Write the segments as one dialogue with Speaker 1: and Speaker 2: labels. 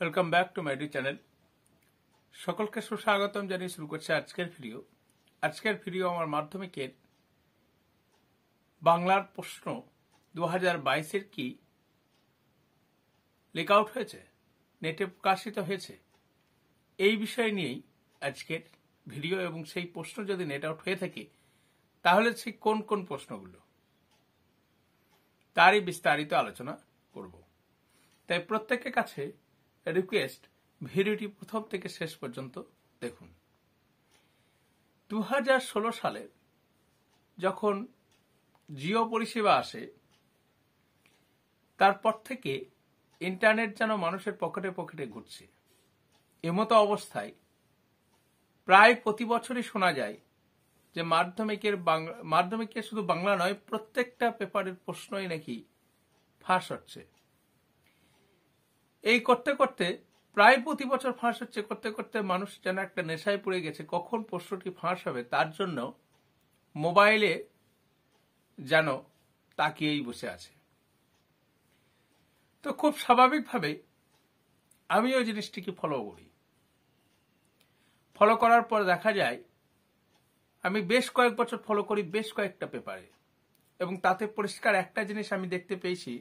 Speaker 1: welcome back to my channel সকলকে সুস্বাগতম জানিয়ে শুরু করছে আজকের ভিডিও আজকের ভিডিও আমার মাধ্যমিকের বাংলার প্রশ্ন দু হাজার বাইশের কি লেকআউট হয়েছে নেটে প্রকাশিত হয়েছে এই বিষয় নিয়েই আজকের ভিডিও এবং সেই প্রশ্ন যদি নেট আউট হয়ে থাকে তাহলে সেই কোন কোন প্রশ্নগুলো তারই বিস্তারিত আলোচনা করব তাই প্রত্যেকের কাছে রিকোয়েস্ট ভিডিওটি প্রথম থেকে শেষ পর্যন্ত দেখুন দু সালে যখন জিও পরিষেবা আসে তারপর থেকে ইন্টারনেট যেন মানুষের পকেটে পকেটে ঘুরছে এমতো অবস্থায় প্রায় প্রতি বছরই শোনা যায় যে মাধ্যমিকের মাধ্যমিকের শুধু বাংলা নয় প্রত্যেকটা পেপারের প্রশ্নই নাকি ফাঁস হচ্ছে এই করতে করতে প্রায় প্রতি বছর ফাঁস হচ্ছে করতে করতে মানুষ যেন একটা নেশায় পড়ে গেছে কখন প্রশ্নটি ফাঁস হবে তার জন্য মোবাইলে যেন তাকিয়েই বসে আছে তো খুব স্বাভাবিকভাবে আমি ওই জিনিসটিকে ফলো করি ফলো করার পর দেখা যায় আমি বেশ কয়েক বছর ফলো করি বেশ কয়েকটা পেপারে এবং তাতে পরিষ্কার একটা জিনিস আমি দেখতে পেয়েছি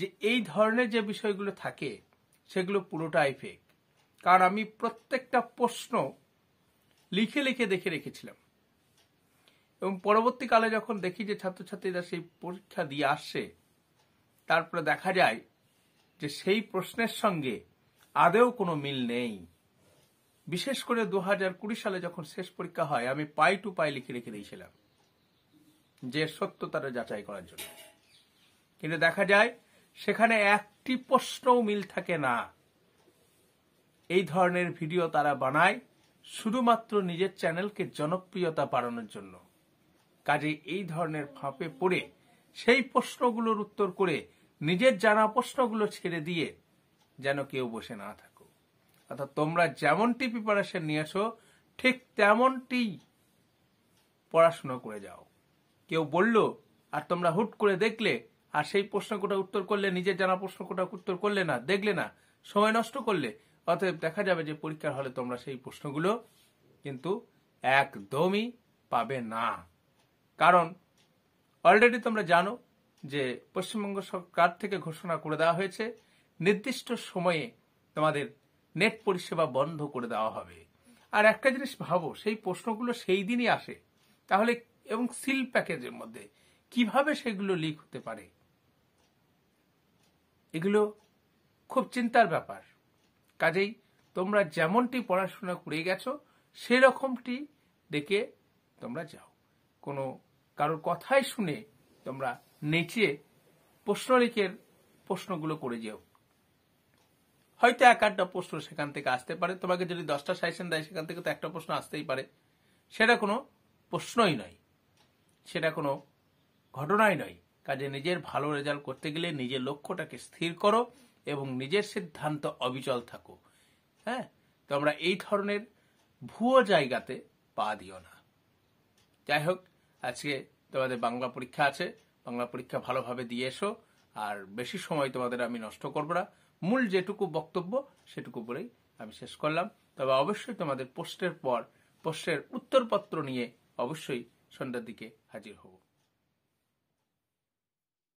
Speaker 1: যে এই ধরনের যে বিষয়গুলো থাকে সেগুলো পুরোটাই ফেক কারণ আমি প্রত্যেকটা প্রশ্ন লিখে লিখে দেখে রেখেছিলাম এবং পরবর্তীকালে যখন দেখি যে ছাত্রছাত্রীরা সেই পরীক্ষা দিয়ে আসছে তারপরে দেখা যায় যে সেই প্রশ্নের সঙ্গে আদেও কোনো মিল নেই বিশেষ করে দু হাজার কুড়ি সালে যখন শেষ পরীক্ষা হয় আমি পাই টু পাই লিখে রেখে দিয়েছিলাম যে সত্যতাটা যাচাই করার জন্য কিন্তু দেখা যায় সেখানে একটি প্রশ্নও মিল থাকে না এই ধরনের ভিডিও তারা বানায় শুধুমাত্র নিজের চ্যানেলকে জনপ্রিয়তা বাড়ানোর জন্য কাজে এই ধরনের ফাঁপে পড়ে সেই প্রশ্নগুলোর উত্তর করে নিজের জানা প্রশ্নগুলো ছেড়ে দিয়ে যেন কেউ বসে না থাকো অর্থাৎ তোমরা যেমনটি প্রিপারেশন নিয়ে আসো ঠিক তেমনটি পড়াশুনো করে যাও কেউ বলল আর তোমরা হুট করে দেখলে আর সেই প্রশ্ন কোটা উত্তর করলে নিজের জানা প্রশ্ন কোটা উত্তর করলে না দেখলে না সময় নষ্ট করলে অতএব দেখা যাবে যে পরীক্ষার হলে তোমরা সেই প্রশ্নগুলো কিন্তু একদমই পাবে না কারণ অলরেডি তোমরা জানো যে পশ্চিমবঙ্গ সরকার থেকে ঘোষণা করে দেওয়া হয়েছে নির্দিষ্ট সময়ে তোমাদের নেট পরিষেবা বন্ধ করে দেওয়া হবে আর একটা জিনিস ভাবো সেই প্রশ্নগুলো সেই দিনই আসে তাহলে এবং সিল প্যাকেজের মধ্যে কিভাবে সেগুলো লিক হতে পারে এগুলো খুব চিন্তার ব্যাপার কাজেই তোমরা যেমনটি পড়াশোনা করে গেছো সেরকমটি দেখে তোমরা যাও কোনো কারোর কথাই শুনে তোমরা নেচে লিখের প্রশ্নগুলো করে যাও হয়তো এক আটটা প্রশ্ন সেখান থেকে আসতে পারে তোমাকে যদি দশটা সাজেশন দেয় সেখান থেকে তো একটা প্রশ্ন আসতেই পারে সেটা কোনো প্রশ্নই নয় সেটা কোনো ঘটনাই নয় কাজে নিজের ভালো রেজাল্ট করতে গেলে নিজের লক্ষ্যটাকে স্থির করো এবং নিজের সিদ্ধান্ত অবিচল থাকো হ্যাঁ তোমরা এই ধরনের ভুয়ো জায়গাতে পা দিও না যাই হোক আজকে তোমাদের বাংলা পরীক্ষা আছে বাংলা পরীক্ষা ভালোভাবে দিয়ে এসো আর বেশি সময় তোমাদের আমি নষ্ট করবো না মূল যেটুকু বক্তব্য সেটুকু বলেই আমি শেষ করলাম তবে অবশ্যই তোমাদের পোস্টের পর পোস্টের উত্তরপত্র নিয়ে অবশ্যই সন্ধ্যার দিকে হাজির হব